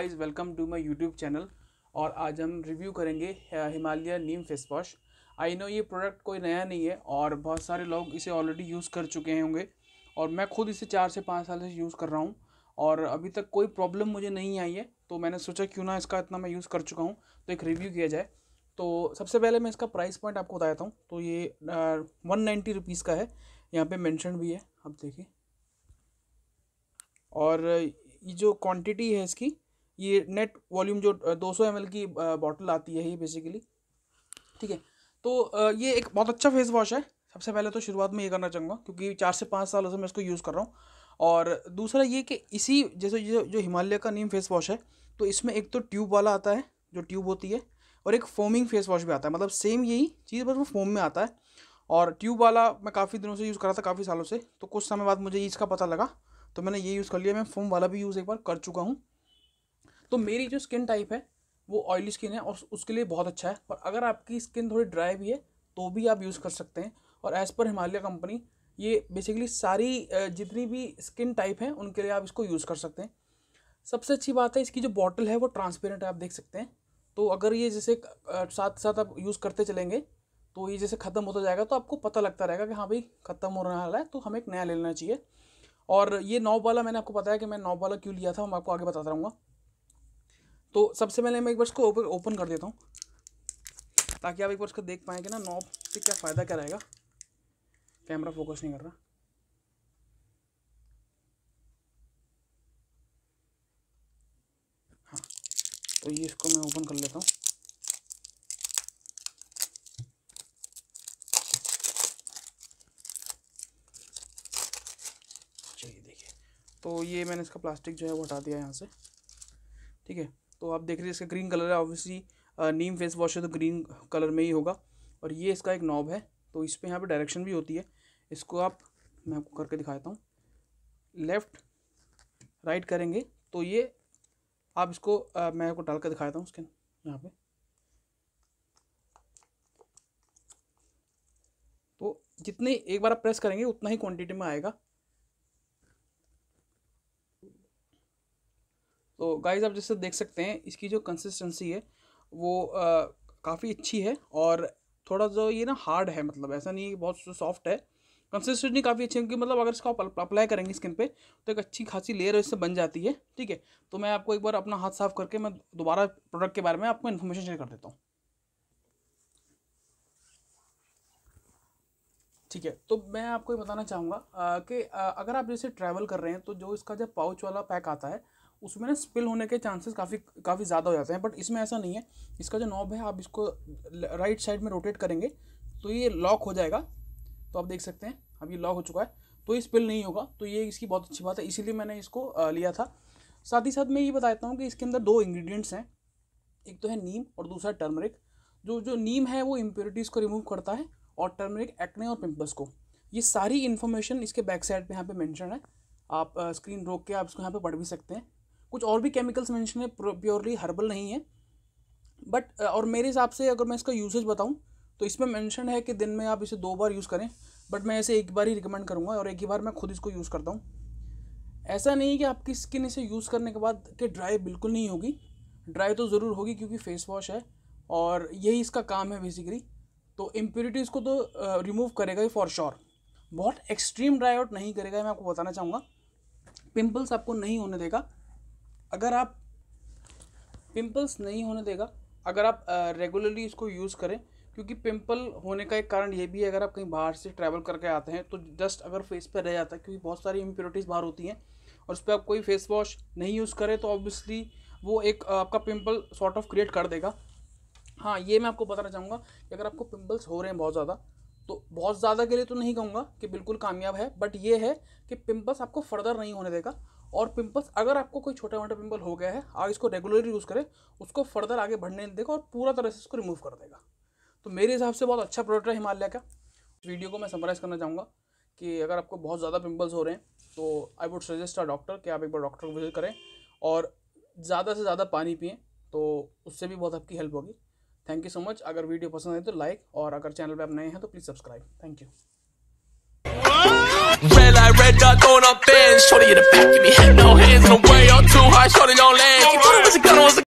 Guys welcome to my YouTube channel और आज हम रिव्यू करेंगे Himalaya Neem face wash I know ये प्रोडक्ट कोई नया नहीं है और बहुत सारे लोग इसे ऑलरेडी यूज़ कर चुके होंगे और मैं खुद इसे चार से पाँच साल से यूज़ कर रहा हूँ और अभी तक कोई प्रॉब्लम मुझे नहीं आई है तो मैंने सोचा क्यों ना इसका इतना मैं यूज़ कर चुका हूँ तो एक रिव्यू किया जाए तो सबसे पहले मैं इसका प्राइस पॉइंट आपको बता देता हूँ तो ये वन नाइन्टी रुपीज़ का है यहाँ पे मैंशन भी है आप देखिए और ये जो क्वांटिटी है इसकी ये नेट वॉल्यूम जो दो सौ की बॉटल आती है ये बेसिकली ठीक है तो ये एक बहुत अच्छा फेस वॉश है सबसे पहले तो शुरुआत में ये करना चाहूँगा क्योंकि चार से पाँच सालों से मैं इसको यूज़ कर रहा हूँ और दूसरा ये कि इसी जैसे जो जो हिमालय का नीम फेस वॉश है तो इसमें एक तो ट्यूब वाला आता है जो ट्यूब होती है और एक फोमिंग फेस वॉश भी आता है मतलब सेम यही चीज़ बस वो फोम में आता है और ट्यूब वाला मैं काफ़ी दिनों से यूज़ कर रहा था काफ़ी सालों से तो कुछ समय बाद मुझे इसका पता लगा तो मैंने ये यूज़ कर लिया मैं फोम वाला भी यूज़ एक बार कर चुका हूँ तो मेरी जो स्किन टाइप है वो ऑयली स्किन है और उसके लिए बहुत अच्छा है और अगर आपकी स्किन थोड़ी ड्राई भी है तो भी आप यूज़ कर सकते हैं और एज़ पर हिमालय कंपनी ये बेसिकली सारी जितनी भी स्किन टाइप हैं उनके लिए आप इसको यूज़ कर सकते हैं सबसे अच्छी बात है इसकी जो बॉटल है वो ट्रांसपेरेंट है आप देख सकते हैं तो अगर ये जैसे साथ साथ आप यूज़ करते चलेंगे तो ये जैसे ख़त्म होता जाएगा तो आपको पता लगता रहेगा कि हाँ भाई ख़त्म होने वाला है तो हमें एक नया ले लेना चाहिए और ये नॉब वाला मैंने आपको बताया कि मैं नॉब वाला क्यों लिया था मैं आपको आगे बताता रहूँगा तो सबसे पहले मैं एक बार इसको ओपन कर देता हूँ ताकि आप एक बार इसको देख पाएँ कि ना नॉब से क्या फ़ायदा क्या रहेगा कैमरा फोकस नहीं कर रहा हाँ तो ये इसको मैं ओपन कर लेता हूँ चलिए देखिए तो ये मैंने इसका प्लास्टिक जो है वो हटा दिया यहाँ से ठीक है तो आप देख रहे हैं इसका ग्रीन कलर है ऑब्वियसली नीम फेस वॉश है तो ग्रीन कलर में ही होगा और ये इसका एक नॉब है तो इस पर यहाँ पर डायरेक्शन भी होती है इसको आप मैं आपको करके दिखाता हूँ लेफ़्ट राइट करेंगे तो ये आप इसको आ, मैं आपको डाल कर दिखाता हूँ उसके यहाँ पे तो जितने एक बार आप प्रेस करेंगे उतना ही क्वांटिटी में आएगा तो गाइज आप जैसे देख सकते हैं इसकी जो कंसिस्टेंसी है वो काफ़ी अच्छी है और थोड़ा जो ये ना हार्ड है मतलब ऐसा नहीं बहुत सॉफ्ट है कंसिस्टेंसी काफ़ी अच्छी है क्योंकि मतलब अगर इसको अप्लाई करेंगे स्किन पे तो एक अच्छी खासी लेयर इससे बन जाती है ठीक है तो मैं आपको एक बार अपना हाथ साफ करके मैं दोबारा प्रोडक्ट के बारे में आपको इन्फॉर्मेशन शेयर कर देता हूँ ठीक है तो मैं आपको ये बताना चाहूँगा कि अगर आप जैसे ट्रैवल कर रहे हैं तो जो इसका जब पाउच वाला पैक आता है उसमें ना स्पिल होने के चांसेस काफ़ी काफ़ी ज़्यादा हो जाते हैं बट इसमें ऐसा नहीं है इसका जो नॉब है आप इसको राइट साइड में रोटेट करेंगे तो ये लॉक हो जाएगा तो आप देख सकते हैं अब ये लॉक हो चुका है तो ये स्पिल नहीं होगा तो ये इसकी बहुत अच्छी बात है इसीलिए मैंने इसको लिया था साथ ही साथ मैं ये बता देता हूँ कि इसके अंदर दो इंग्रीडियंट्स हैं एक तो है नीम और दूसरा टर्मरिक जो जो नीम है वो इम्प्योरिटीज़ को रिमूव करता है और टर्मरिक एक्ने और पिम्पल्स को ये सारी इन्फॉर्मेशन इसके बैक साइड पे यहाँ पे मेंशन है आप स्क्रीन रोक के आप इसको यहाँ पे पढ़ भी सकते हैं कुछ और भी केमिकल्स मैंशन है प्योरली हर्बल नहीं है बट और मेरे हिसाब से अगर मैं इसका यूसेज बताऊँ तो इसमें मैंशन है कि दिन में आप इसे दो बार यूज़ करें बट मैं इसे एक बार ही रिकमेंड करूँगा और एक ही बार मैं खुद इसको यूज़ करता हूँ ऐसा नहीं कि आपकी स्किन इसे यूज़ करने के बाद कि ड्राई बिल्कुल नहीं होगी ड्राई तो ज़रूर होगी क्योंकि फेस वॉश है और यही इसका काम है बेसिकली तो इम्प्योरिटीज़ को तो रिमूव करेगा ही फॉर श्योर बहुत एक्सट्रीम ड्राई आउट नहीं करेगा मैं आपको बताना चाहूँगा पिम्पल्स आपको नहीं होने देगा अगर आप पिंपल्स नहीं होने देगा अगर आप रेगुलरली इसको यूज़ करें क्योंकि पिंपल होने का एक कारण ये भी है अगर आप कहीं बाहर से ट्रैवल करके आते हैं तो जस्ट अगर फेस पर रह जाता है क्योंकि बहुत सारी इम्प्योरिटीज़ बाहर होती हैं और उस पर आप कोई फेस वॉश नहीं यूज़ करें तो ऑब्वियसली वो एक आपका पिंपल सॉर्ट ऑफ क्रिएट कर देगा हाँ ये मैं आपको बताना चाहूँगा कि अगर आपको पिंपल्स हो रहे हैं बहुत ज़्यादा तो बहुत ज़्यादा के लिए तो नहीं कहूँगा कि बिल्कुल कामयाब है बट ये है कि पिम्पल्स आपको फर्दर नहीं होने देगा और पिम्पल्स अगर आपको कोई छोटा मोटा पिम्पल हो गया है आप इसको रेगुलर यूज़ करें उसको फर्दर आगे बढ़ने देगा और पूरा तरह से इसको रिमूव कर देगा तो मेरे हिसाब से बहुत अच्छा प्रोडक्ट है हिमालय का वीडियो को मैं समराइज करना चाहूँगा कि अगर आपको बहुत ज़्यादा पिम्पल्स हो रहे हैं तो I would suggest a doctor कि आप एक बार डॉक्टर को विजिट करें और ज़्यादा से ज़्यादा पानी पिए तो उससे भी बहुत आपकी हेल्प होगी थैंक यू सो मच अगर वीडियो पसंद आए तो लाइक और अगर चैनल पर आप नए हैं तो please subscribe thank you Red light, red dot, throwing up bands. Shorty in the back, give me head, no hands. No way, I'm too high, shorty on land. You thought it was a gun, was a